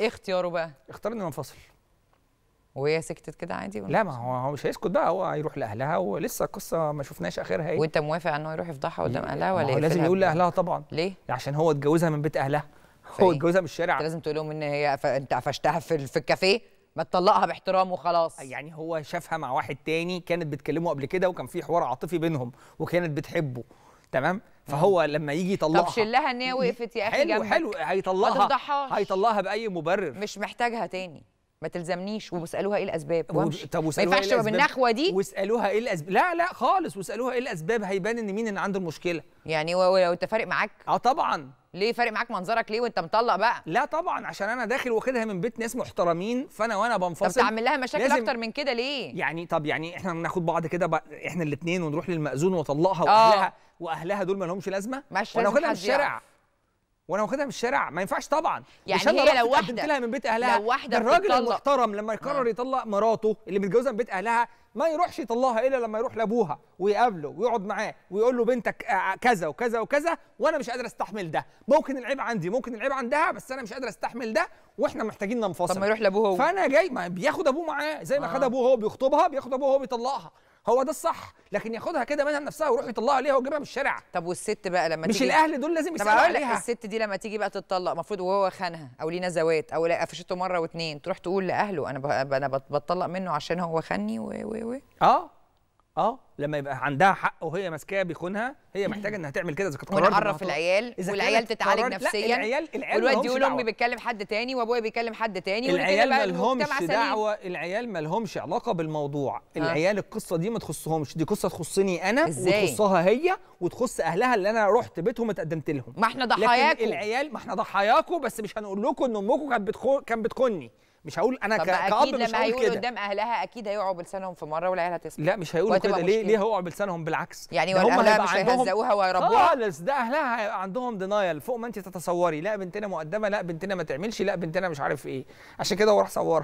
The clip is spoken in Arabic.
ايه اختياره بقى؟ اختار انه ينفصل وهي سكتت كده عادي ولا لا ما هو هو مش هيسكت بقى هو هيروح لاهلها ولسه القصه ما شفناش اخرها ايه وانت موافق ان هو يروح يفضحها قدام اهلها ولا ايه؟ لازم يقول لاهلها طبعا ليه؟ عشان هو اتجوزها من بيت اهلها هو إيه؟ اتجوزها من الشارع لازم تقول لهم ان هي ف... انت قفشتها في, في الكافيه ما تطلقها باحترام وخلاص يعني هو شافها مع واحد تاني كانت بتكلمه قبل كده وكان في حوار عاطفي بينهم وكانت بتحبه تمام فهو لما يجي يطلعها طب شلها ان هي وقفت يا اخي حلو جنبك. حلو هيطلعها هيطلعها باي مبرر مش محتاجها تاني ما تلزمنيش وبسالوها ايه الاسباب وامشي طب ما ينفعش إيه تبقى بالنخوه دي واسالوها ايه الاسباب لا لا خالص واسالوها ايه الاسباب هيبان ان مين اللي عنده المشكله يعني ولو انت فارق معاك اه طبعا ليه فارق معاك منظرك ليه وانت مطلق بقى لا طبعا عشان انا داخل واخدها من بيت ناس محترمين فانا وانا بنفصل طب تعمل لها مشاكل اكتر من كده ليه يعني طب يعني احنا ناخد بعض كده احنا الاثنين ونروح للمأذون واطلقها آه. واهلها واهلها دول ما لهمش لازمه مش وانا واخدها من الشارع وانا واخدها من الشارع ما ينفعش طبعا يعني هي لو واحده لها من بيت اهلها لو واحده الراجل المحترم لما يقرر نعم. يطلق مراته اللي متجوزه من بيت اهلها ما يروحش يطلقها الا لما يروح لابوها ويقابله ويقعد معاه ويقول له بنتك آه، آه، كذا وكذا وكذا وانا مش قادر استحمل ده ممكن العيب عندي ممكن العيب عندها بس انا مش قادر استحمل ده واحنا محتاجين ننفصل طب ما يروح لابوه هو فانا جاي ما بياخد ابوه معاه زي ما آه. خد ابوه هو بيخطبها بياخد ابوه هو بيطلقها هو ده الصح لكن ياخدها كده منها نفسها ويروح يطلعها ليها ويجيبها من الشارع طب والست بقى لما مش تيجي مش الاهل دول لازم يسالوا عليها الست دي لما تيجي بقى تتطلق المفروض وهو خانها او ليه نزوات او قفشته مره واثنين تروح تقول لاهله انا انا بتطلق منه عشان هو خاني و و و اه اه لما يبقى عندها حق وهي ماسكاه بيخونها هي محتاجه انها تعمل كده اذا كانت قرار ونعرف العيال والعيال تتعالج نفسيا لا العيال العيال والواد يقول امي بتكلم حد تاني وابويا بيكلم حد تاني العيال مالهمش دعوه العيال مالهمش علاقه بالموضوع آه. العيال القصه دي ما تخصهمش دي قصه تخصني انا إزاي؟ وتخصها هي وتخص اهلها اللي انا رحت بيتهم اتقدمت لهم ما احنا ضحاياكم العيال ما احنا ضحاياكم بس مش هنقول لكم ان امكم كانت بتخون كانت بتخوني مش هقول انا طب كاب اكيد مش لما هيقول قدام اهلها اكيد هيقعوا بلسانهم في مره والعيال هتسمع لا مش هيقولوا كده ليه ليه هيقعوا بلسانهم بالعكس يعني ولا اهلها مش هيهزقوها ويربوها خالص ده اهلها عندهم دينايل فوق ما انت تتصوري لا بنتنا مؤدبه لا بنتنا ما تعملش لا بنتنا مش عارف ايه عشان كده هو راح صورها